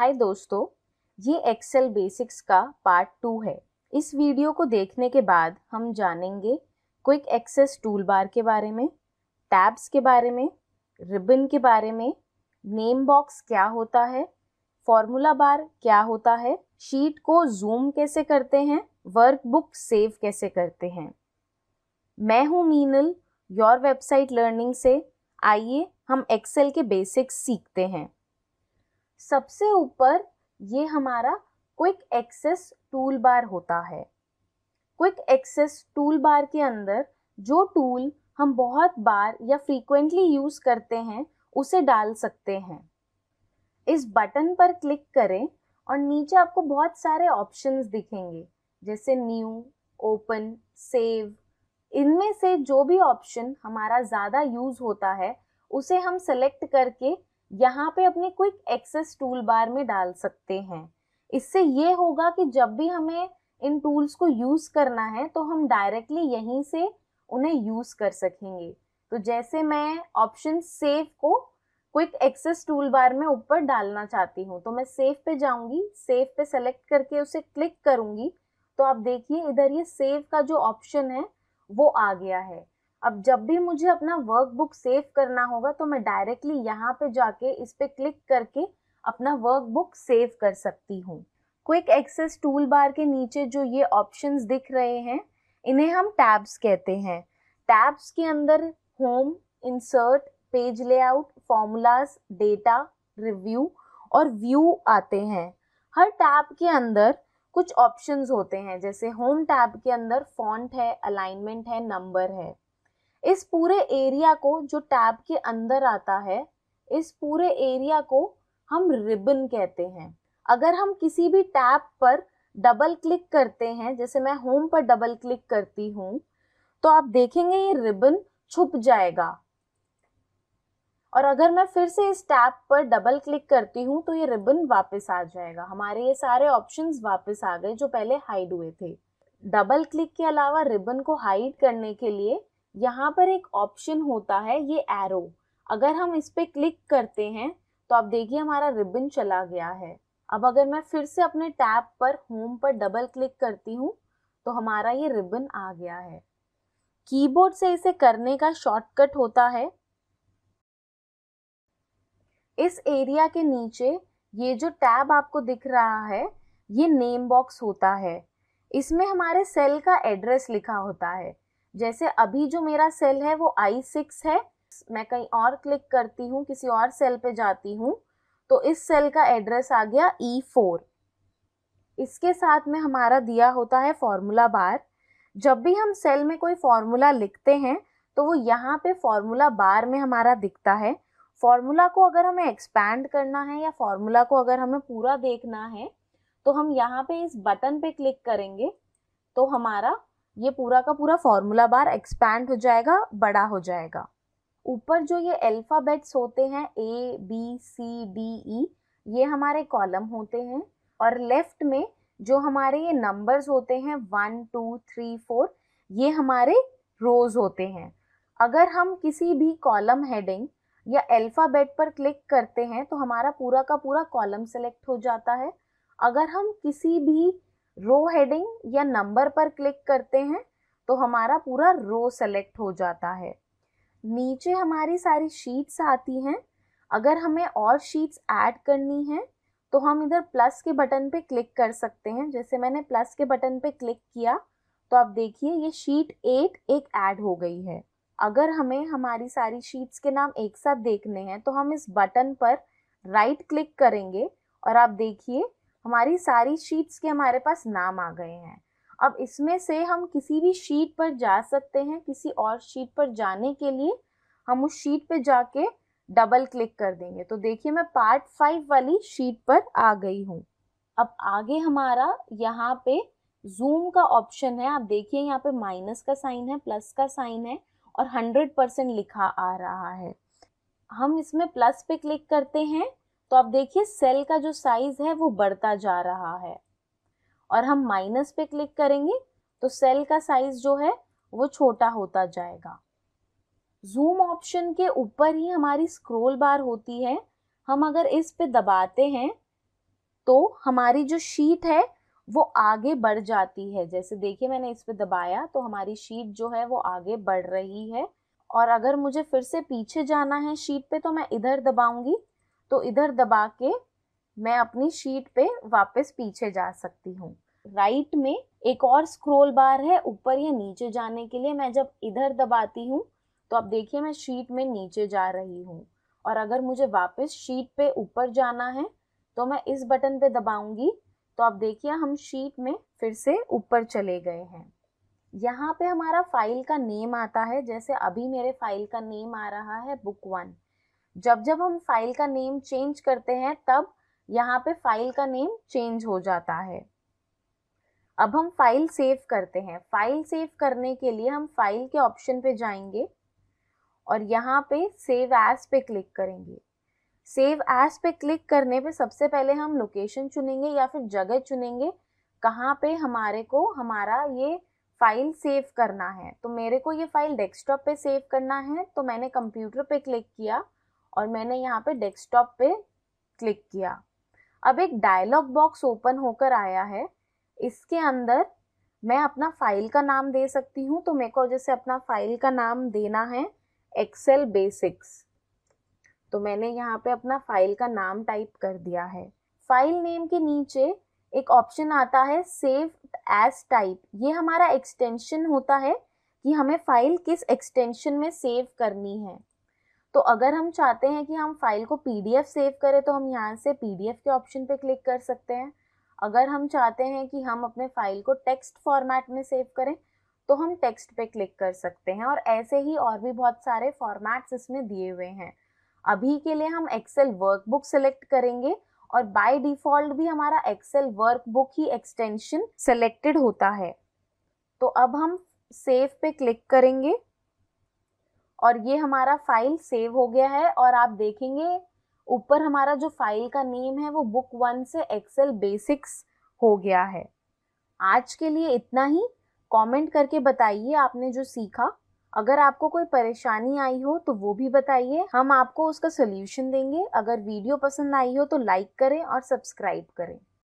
हाय दोस्तों ये Excel basics का पार्ट टू है इस वीडियो को देखने के बाद हम जानेंगे क्विक एक्सेस टूल बार के बारे में टैब्स के बारे में रिबन के बारे में नेम बॉक्स क्या होता है फॉर्मूला बार क्या होता है शीट को जूम कैसे करते हैं वर्कबुक सेव कैसे करते हैं मैं हूं मीनल योर वेबसाइट लर्निंग से आइए हम एक्सेल के बेसिक्स सीखते हैं सबसे ऊपर ये हमारा क्विक एक्सेस टूल बार होता है क्विक एक्सेस टूल बार के अंदर जो टूल हम बहुत बार या फ्रीक्वेंटली यूज़ करते हैं उसे डाल सकते हैं इस बटन पर क्लिक करें और नीचे आपको बहुत सारे ऑप्शंस दिखेंगे जैसे न्यू ओपन सेव इनमें से जो भी ऑप्शन हमारा ज़्यादा यूज़ होता है उसे हम सेलेक्ट करके यहाँ पे अपने क्विक एक्सेस टूल बार में डाल सकते हैं इससे ये होगा कि जब भी हमें इन टूल्स को यूज़ करना है तो हम डायरेक्टली यहीं से उन्हें यूज़ कर सकेंगे तो जैसे मैं ऑप्शन सेव को क्विक एक्सेस टूल बार में ऊपर डालना चाहती हूँ तो मैं सेव पे जाऊँगी सेव पे सेलेक्ट करके उसे क्लिक करूँगी तो आप देखिए इधर ये सेव का जो ऑप्शन है वो आ गया है अब जब भी मुझे अपना वर्कबुक सेव करना होगा तो मैं डायरेक्टली यहाँ पे जाके इस पर क्लिक करके अपना वर्कबुक सेव कर सकती हूँ क्विक एक्सेस टूल बार के नीचे जो ये ऑप्शन दिख रहे हैं इन्हें हम टैब्स कहते हैं टैब्स के अंदर home insert page layout formulas data review और व्यू आते हैं हर टैब के अंदर कुछ ऑप्शंस होते हैं जैसे होम टैब के अंदर फॉन्ट है अलाइनमेंट है नंबर है इस पूरे एरिया को जो टैब के अंदर आता है इस पूरे एरिया को हम रिबन कहते हैं अगर हम किसी भी टैब पर डबल क्लिक करते हैं जैसे मैं होम पर डबल क्लिक करती हूँ तो आप देखेंगे ये रिबन छुप जाएगा और अगर मैं फिर से इस टैब पर डबल क्लिक करती हूँ तो ये रिबन वापस आ जाएगा हमारे ये सारे ऑप्शंस वापस आ गए जो पहले हाइड हुए थे डबल क्लिक के अलावा रिबन को हाइड करने के लिए यहाँ पर एक ऑप्शन होता है ये एरो अगर हम इस पर क्लिक करते हैं तो आप देखिए हमारा रिबन चला गया है अब अगर मैं फिर से अपने टैब पर होम पर डबल क्लिक करती हूँ तो हमारा ये रिबन आ गया है कीबोर्ड से इसे करने का शॉर्टकट होता है इस एरिया के नीचे ये जो टैब आपको दिख रहा है ये नेम बॉक्स होता है इसमें हमारे सेल का एड्रेस लिखा होता है जैसे अभी जो मेरा सेल है वो आई सिक्स है मैं कहीं और क्लिक करती हूँ किसी और सेल पे जाती हूँ तो इस सेल का एड्रेस आ गया ई e फोर इसके साथ में हमारा दिया होता है फॉर्मूला बार जब भी हम सेल में कोई फॉर्मूला लिखते हैं तो वो यहाँ पे फॉर्मूला बार में हमारा दिखता है फॉर्मूला को अगर हमें एक्सपैंड करना है या फॉर्मूला को अगर हमें पूरा देखना है तो हम यहाँ पे इस बटन पे क्लिक करेंगे तो हमारा ये पूरा का पूरा फॉर्मूला बार एक्सपैंड हो जाएगा बड़ा हो जाएगा ऊपर जो ये अल्फ़ाबेट्स होते हैं A B C D E ये हमारे कॉलम होते हैं और लेफ्ट में जो हमारे ये नंबर्स होते हैं वन टू थ्री फोर ये हमारे रोज होते हैं अगर हम किसी भी कॉलम हेडिंग या अल्फ़ाबेट पर क्लिक करते हैं तो हमारा पूरा का पूरा कॉलम सेलेक्ट हो जाता है अगर हम किसी भी रो हेडिंग या नंबर पर क्लिक करते हैं तो हमारा पूरा रो सेलेक्ट हो जाता है नीचे हमारी सारी शीट्स आती हैं अगर हमें और शीट्स ऐड करनी है तो हम इधर प्लस के बटन पे क्लिक कर सकते हैं जैसे मैंने प्लस के बटन पे क्लिक किया तो आप देखिए ये शीट एट एक ऐड हो गई है अगर हमें हमारी सारी शीट्स के नाम एक साथ देखने हैं तो हम इस बटन पर राइट क्लिक करेंगे और आप देखिए हमारी सारी शीट्स के हमारे पास नाम आ गए हैं अब इसमें से हम किसी भी शीट पर जा सकते हैं किसी और शीट पर जाने के लिए हम उस शीट पे जाके डबल क्लिक कर देंगे तो देखिए मैं पार्ट फाइव वाली शीट पर आ गई हूँ अब आगे हमारा यहाँ पे जूम का ऑप्शन है आप देखिए यहाँ पे माइनस का साइन है प्लस का साइन है और हंड्रेड परसेंट लिखा आ रहा है हम इसमें प्लस पे क्लिक करते हैं तो आप देखिए सेल का जो साइज है वो बढ़ता जा रहा है और हम माइनस पे क्लिक करेंगे तो सेल का साइज जो है वो छोटा होता जाएगा जूम ऑप्शन के ऊपर ही हमारी स्क्रोल बार होती है हम अगर इस पे दबाते हैं तो हमारी जो शीट है वो आगे बढ़ जाती है जैसे देखिए मैंने इस पे दबाया तो हमारी शीट जो है वो आगे बढ़ रही है और अगर मुझे फिर से पीछे जाना है शीट पे तो मैं इधर दबाऊंगी तो इधर दबा के मैं अपनी शीट पे वापस पीछे जा सकती हूँ राइट में एक और स्क्रोल बार है ऊपर या नीचे जाने के लिए मैं जब इधर दबाती हूँ तो आप देखिए मैं शीट में नीचे जा रही हूँ और अगर मुझे वापस शीट पे ऊपर जाना है तो मैं इस बटन पे दबाऊंगी तो आप देखिए हम शीट में फिर से ऊपर चले गए हैं यहाँ पे हमारा फाइल का नेम आता है जैसे अभी मेरे फाइल का नेम आ रहा है बुक वन जब जब हम फाइल का नेम चेंज करते हैं तब यहाँ पे फाइल का नेम चेंज हो जाता है अब हम फाइल सेव करते हैं फाइल सेव करने के लिए हम फाइल के ऑप्शन पे जाएंगे और यहाँ पे सेव एज पे क्लिक करेंगे सेव एज पे क्लिक करने पे सबसे पहले हम लोकेशन चुनेंगे या फिर जगह चुनेंगे कहाँ पे हमारे को हमारा ये फाइल सेव करना है तो मेरे को ये फाइल डेस्कटॉप पे सेव करना है तो मैंने कंप्यूटर पे क्लिक किया और मैंने यहाँ पे डेस्कटॉप पे क्लिक किया अब एक डायलॉग बॉक्स ओपन होकर आया है इसके अंदर मैं अपना फाइल का नाम दे सकती हूँ तो मेरे को जैसे अपना फाइल का नाम देना है एक्सेल बेसिक्स तो मैंने यहाँ पे अपना फाइल का नाम टाइप कर दिया है फाइल नेम के नीचे एक ऑप्शन आता है सेव एज टाइप ये हमारा एक्सटेंशन होता है कि हमें फाइल किस एक्सटेंशन में सेव करनी है तो अगर हम चाहते हैं कि हम फाइल को पीडीएफ सेव करें तो हम यहाँ से पीडीएफ के ऑप्शन पे क्लिक कर सकते हैं अगर हम चाहते हैं कि हम अपने फाइल को टेक्स्ट फॉर्मेट में सेव करें तो हम टेक्स्ट पे क्लिक कर सकते हैं और ऐसे ही और भी बहुत सारे फॉर्मेट्स इसमें दिए हुए हैं अभी के लिए हम एक्सेल वर्कबुक सेलेक्ट करेंगे और बाय डिफ़ॉल्ट भी हमारा एक्सेल वर्कबुक ही एक्सटेंशन सेलेक्टेड होता है तो अब हम सेव पे क्लिक करेंगे और ये हमारा फाइल सेव हो गया है और आप देखेंगे ऊपर हमारा जो फाइल का नेम है वो बुक वन से एक्सेल बेसिक्स हो गया है आज के लिए इतना ही कमेंट करके बताइए आपने जो सीखा अगर आपको कोई परेशानी आई हो तो वो भी बताइए हम आपको उसका सोल्यूशन देंगे अगर वीडियो पसंद आई हो तो लाइक करें और सब्सक्राइब करें